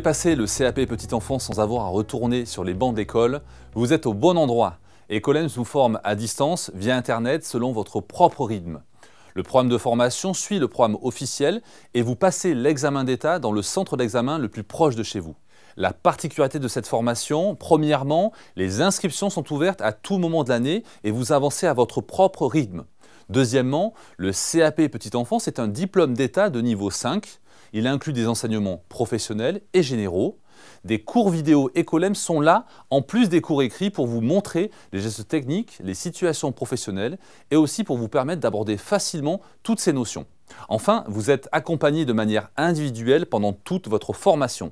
passer le CAP Petit Enfant sans avoir à retourner sur les bancs d'école, vous êtes au bon endroit. et Collins vous forme à distance, via Internet, selon votre propre rythme. Le programme de formation suit le programme officiel et vous passez l'examen d'État dans le centre d'examen le plus proche de chez vous. La particularité de cette formation, premièrement, les inscriptions sont ouvertes à tout moment de l'année et vous avancez à votre propre rythme. Deuxièmement, le CAP Petit Enfance est un diplôme d'État de niveau 5. Il inclut des enseignements professionnels et généraux. Des cours vidéo Ecolem sont là, en plus des cours écrits, pour vous montrer les gestes techniques, les situations professionnelles et aussi pour vous permettre d'aborder facilement toutes ces notions. Enfin, vous êtes accompagné de manière individuelle pendant toute votre formation.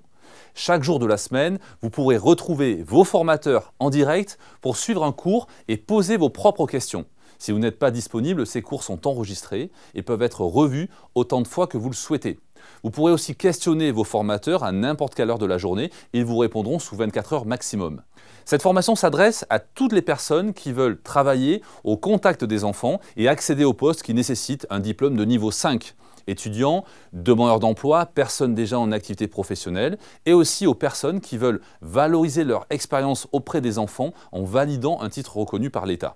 Chaque jour de la semaine, vous pourrez retrouver vos formateurs en direct pour suivre un cours et poser vos propres questions. Si vous n'êtes pas disponible, ces cours sont enregistrés et peuvent être revus autant de fois que vous le souhaitez. Vous pourrez aussi questionner vos formateurs à n'importe quelle heure de la journée, et ils vous répondront sous 24 heures maximum. Cette formation s'adresse à toutes les personnes qui veulent travailler au contact des enfants et accéder aux postes qui nécessitent un diplôme de niveau 5 étudiants, demandeurs d'emploi, personnes déjà en activité professionnelle, et aussi aux personnes qui veulent valoriser leur expérience auprès des enfants en validant un titre reconnu par l'État.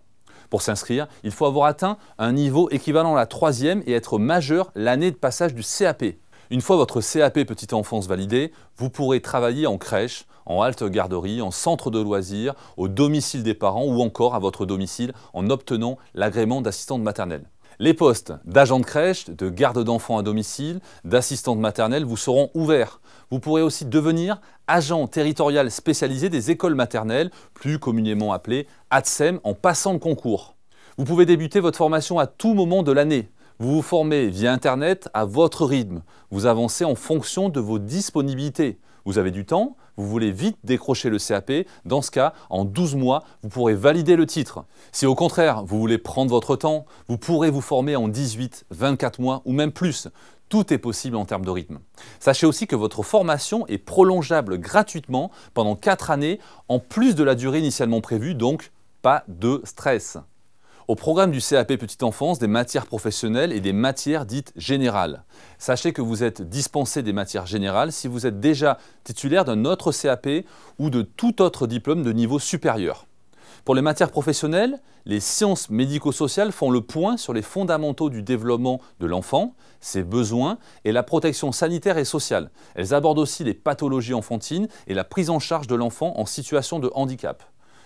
Pour s'inscrire, il faut avoir atteint un niveau équivalent à la troisième et être majeur l'année de passage du CAP. Une fois votre CAP petite enfance validé, vous pourrez travailler en crèche, en halte garderie, en centre de loisirs, au domicile des parents ou encore à votre domicile en obtenant l'agrément d'assistante maternelle. Les postes d'agent de crèche, de garde d'enfants à domicile, d'assistante maternelle vous seront ouverts. Vous pourrez aussi devenir agent territorial spécialisé des écoles maternelles, plus communément appelé ATSEM, en passant le concours. Vous pouvez débuter votre formation à tout moment de l'année. Vous vous formez via Internet à votre rythme. Vous avancez en fonction de vos disponibilités vous avez du temps, vous voulez vite décrocher le CAP, dans ce cas, en 12 mois, vous pourrez valider le titre. Si au contraire, vous voulez prendre votre temps, vous pourrez vous former en 18, 24 mois ou même plus. Tout est possible en termes de rythme. Sachez aussi que votre formation est prolongeable gratuitement pendant 4 années, en plus de la durée initialement prévue, donc pas de stress. Au programme du CAP Petite Enfance, des matières professionnelles et des matières dites générales. Sachez que vous êtes dispensé des matières générales si vous êtes déjà titulaire d'un autre CAP ou de tout autre diplôme de niveau supérieur. Pour les matières professionnelles, les sciences médico-sociales font le point sur les fondamentaux du développement de l'enfant, ses besoins et la protection sanitaire et sociale. Elles abordent aussi les pathologies enfantines et la prise en charge de l'enfant en situation de handicap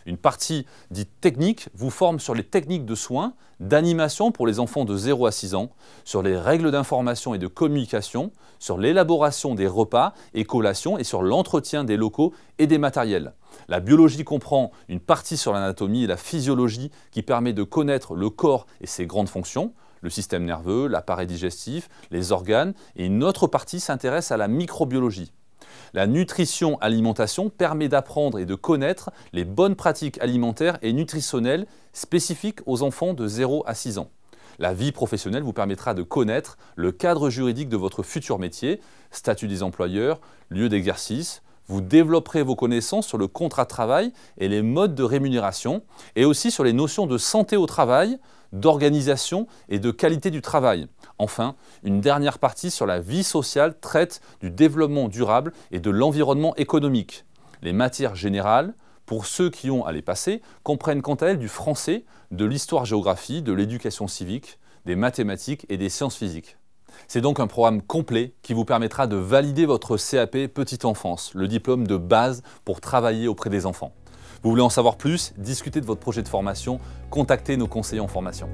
une partie dite technique vous forme sur les techniques de soins, d'animation pour les enfants de 0 à 6 ans, sur les règles d'information et de communication, sur l'élaboration des repas et collations et sur l'entretien des locaux et des matériels. La biologie comprend une partie sur l'anatomie et la physiologie qui permet de connaître le corps et ses grandes fonctions, le système nerveux, l'appareil digestif, les organes, et une autre partie s'intéresse à la microbiologie. La nutrition alimentation permet d'apprendre et de connaître les bonnes pratiques alimentaires et nutritionnelles spécifiques aux enfants de 0 à 6 ans. La vie professionnelle vous permettra de connaître le cadre juridique de votre futur métier, statut des employeurs, lieu d'exercice, vous développerez vos connaissances sur le contrat de travail et les modes de rémunération, et aussi sur les notions de santé au travail, d'organisation et de qualité du travail. Enfin, une dernière partie sur la vie sociale traite du développement durable et de l'environnement économique. Les matières générales, pour ceux qui ont à les passer, comprennent quant à elles du français, de l'histoire-géographie, de l'éducation civique, des mathématiques et des sciences physiques. C'est donc un programme complet qui vous permettra de valider votre CAP Petite Enfance, le diplôme de base pour travailler auprès des enfants. Vous voulez en savoir plus, Discutez de votre projet de formation, contactez nos conseillers en formation.